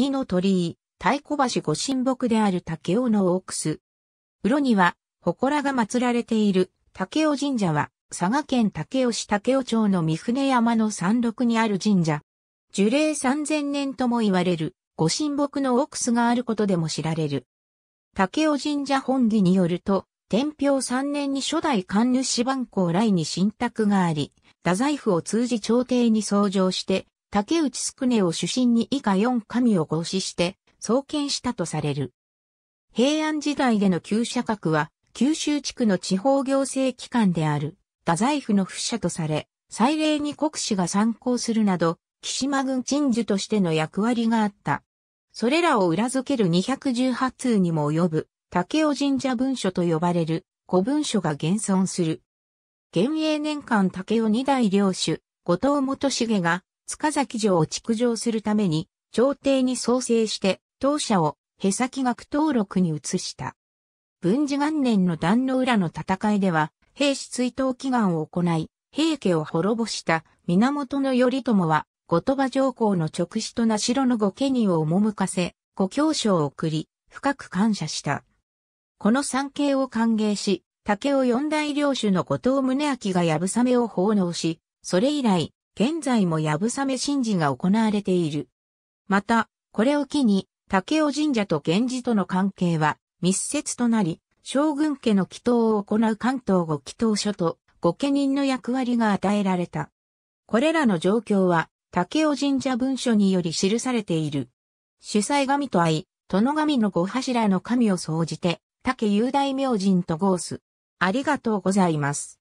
二の鳥居、太鼓橋御神木である竹尾の大楠。うろには、祠が祀られている竹尾神社は、佐賀県竹尾市竹尾町の三船山の山麓にある神社。樹齢三千年とも言われる、御神木の大スがあることでも知られる。竹尾神社本義によると、天平三年に初代官主番公来に新託があり、太宰府を通じ朝廷に創上して、竹内宿根を主審に以下4神を合祀して創建したとされる。平安時代での旧社格は九州地区の地方行政機関である太宰府の府社とされ、祭礼に国司が参考するなど、岸間軍鎮守としての役割があった。それらを裏付ける218通にも及ぶ、竹尾神社文書と呼ばれる古文書が現存する。元永年間竹尾二代領主、後藤元重が塚崎城を築城するために、朝廷に創生して、当社を、へさき学登録に移した。文治元年の壇の浦の戦いでは、兵士追悼祈願を行い、平家を滅ぼした源頼朝は、後鳥羽上皇の直使とな城の御家人を赴かせ、ご教書を送り、深く感謝した。この産経を歓迎し、竹を四大領主の後藤宗明がやぶさめを奉納し、それ以来、現在もやぶさめ神事が行われている。また、これを機に、竹雄神社と源氏との関係は密接となり、将軍家の祈祷を行う関東五祈祷書と御家人の役割が与えられた。これらの状況は、竹雄神社文書により記されている。主催神と愛、殿神の御柱の神を総じて、竹雄大明神と合す。ありがとうございます。